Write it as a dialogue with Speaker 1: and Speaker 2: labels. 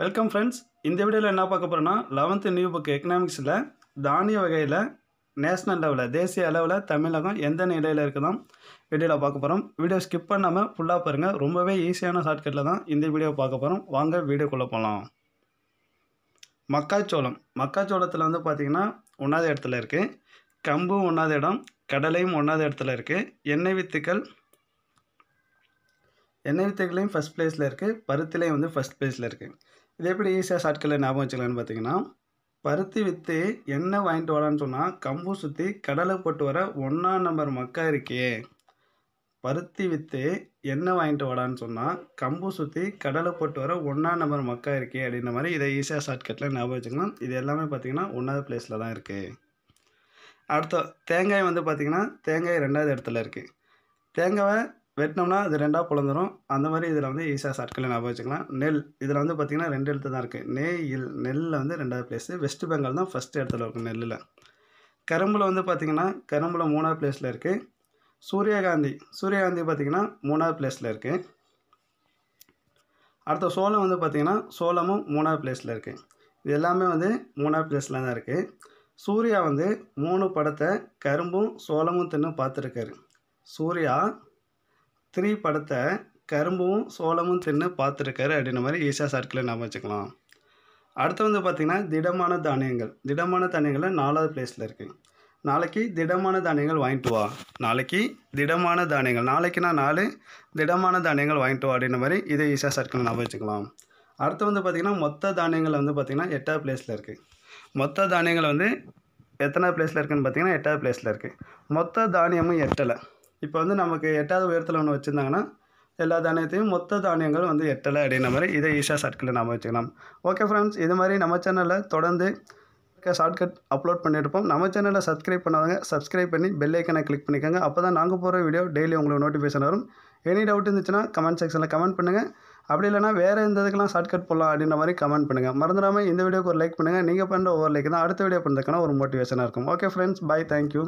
Speaker 1: welcome friends இந்த வீடியோவில் என்ன பார்க்க போகிறோன்னா லெவன்த்து நியூ புக் எக்கனாமிக்ஸில் தானிய வகையில் நேஷ்னல் லெவலில் தேசிய அளவில் தமிழகம் எந்த நிலையில் இருக்குதான் வீடியோவில் பார்க்க போகிறோம் வீடியோ ஸ்கிப் பண்ணாமல் ஃபுல்லாக பாருங்கள் ரொம்பவே ஈஸியான ஷார்ட்கட்டில் தான் இந்த வீடியோ பார்க்க போகிறோம் வாங்க வீடியோக்குள்ளே போகலாம் மக்காச்சோளம் மக்காச்சோளத்தில் வந்து பார்த்திங்கன்னா ஒன்றாவது இடத்துல இருக்குது கம்பும் ஒன்றாவது இடம் கடலையும் ஒன்றாவது இடத்துல இருக்குது எண்ணெய் வித்துக்கள் எண்ணெய் வித்துக்களையும் ஃபஸ்ட் ப்ளேஸில் இருக்குது பருத்திலையும் வந்து ஃபஸ்ட் ப்ளேஸில் இருக்குது இது எப்படி ஈஸியாக ஷார்ட்கட்டில் ஞாபகம் வச்சுக்கலான்னு பார்த்தீங்கன்னா பருத்தி விற்று எண்ணெய் வாங்கிட்டு வரான்னு சொன்னால் கம்பு சுற்றி கடலை போட்டு வர ஒன்றாம் நம்பர் மக்கா இருக்கே பருத்தி விற்று எண்ணெய் வாங்கிட்டு வரான்னு சொன்னால் கம்பு சுற்றி கடலை போட்டு வர ஒன்றாம் நம்பர் மக்கா இருக்கே அப்படின்ற மாதிரி இதை ஈஸியாக ஷார்ட்கட்டில் ஞாபகம் வச்சுக்கலாம் இது எல்லாமே பார்த்திங்கன்னா ஒன்றாவது பிளேஸில் தான் இருக்குது அடுத்த தேங்காய் வந்து பார்த்திங்கன்னா தேங்காய் ரெண்டாவது இடத்துல இருக்குது தேங்காவை வெட்டினோம்னா இது ரெண்டாக பிளந்துரும் அந்த மாதிரி இதில் வந்து ஈஸியாக சாட்களை ஞாபகம் வச்சுக்கலாம் நெல் இதில் வந்து பார்த்திங்கன்னா ரெண்டு எழுத்து தான் இருக்குது நெய் இல் நெல்லில் வந்து ரெண்டாவது பிளேஸு வெஸ்ட் பெங்கால் தான் ஃபஸ்ட் இடத்துல இருக்கும் நெல்லில் கரும்பில் வந்து பார்த்திங்கன்னா கரும்பில் மூணாவது பிளேஸில் இருக்குது சூரியகாந்தி சூரியகாந்தி பார்த்திங்கன்னா மூணாவது பிளேஸில் இருக்குது அடுத்த சோளம் வந்து பார்த்திங்கன்னா சோளமும் மூணாவது பிளேஸில் இருக்குது இது எல்லாமே வந்து மூணாவது பிளேஸில் தான் இருக்குது சூர்யா வந்து மூணு படத்தை கரும்பும் சோளமும் தின்னு பார்த்துருக்காரு சூர்யா த்ரீ படத்தை கரும்பும் சோளமும் தின்னு பார்த்துருக்காரு அப்படின்ற மாதிரி ஈஷா சர்க்கிளை நம்ம வச்சுக்கலாம் அடுத்து வந்து பார்த்திங்கன்னா திடமான தானியங்கள் திடமான தானியங்களில் நாலாவது பிளேஸில் இருக்குது நாளைக்கு திடமான தானியங்கள் வாங்கிட்டு வா நாளைக்கு திடமான தானியங்கள் நாளைக்குனா நாலு திடமான தானியங்கள் வாங்கிட்டு வா அப்படின்ற மாதிரி இதை ஈஸியாக சர்க்கிள் ஞாபகம் வச்சுக்கலாம் அடுத்து வந்து பார்த்திங்கன்னா மொத்த தானியங்கள் வந்து பார்த்திங்கன்னா எட்டாவது பிளேஸில் இருக்குது மொத்த தானியங்கள் வந்து எத்தனை பிளேஸில் இருக்குதுன்னு பார்த்திங்கன்னா எட்டாவது பிளேஸில் இருக்குது மொத்த தானியமும் எட்டலை இப்போ வந்து நமக்கு எட்டாவது உயரத்தில் ஒன்று வச்சுருந்தாங்கன்னா எல்லா தானியத்தையும் மொத்த தானியங்கள் வந்து எட்டலை அப்படின்ற மாதிரி இதை ஈஷா ஷார்ட்கட்டில் நம்ம வச்சுக்கலாம் ஓகே ஃப்ரெண்ட்ஸ் இது மாதிரி நம்ம சேனலில் தொடர்ந்து ஷார்ட்கட் அப்லோட் பண்ணியிருப்போம் நம்ம சேனலில் சப்ஸ்கிரைப் பண்ணாதவங்க சப்ஸ்கிரைப் பண்ணி பெல் ஐக்கனை கிளிக் பண்ணிக்கோங்க அப்போ தான் நாங்கள் போகிற வீடியோ டெய்லி உங்களுக்கு நோட்டிஃபிகேஷன் வரும் எனி டவுட் இருந்துச்சுன்னா கமெண்ட் செக்ஷனில் கமெண்ட் பண்ணுங்கள் அப்படி இல்லைனா வேறு எந்த இதுக்கெல்லாம் ஷார்ட்கட் போடலாம் அப்படின்ற மாதிரி கமெண்ட் பண்ணுங்கள் மறந்துடாமல் இந்த வீடியோக்கு ஒரு லைக் பண்ணுங்கள் நீங்கள் பண்ணுற ஒவ்வொரு லைக் தான் அடுத்த வீடியோ பண்ணுறதுக்கான ஒரு மோட்டிவேஷனாக இருக்கும் ஓகே ஃப்ரெண்ட்ஸ் பாய் தேங்க்யூ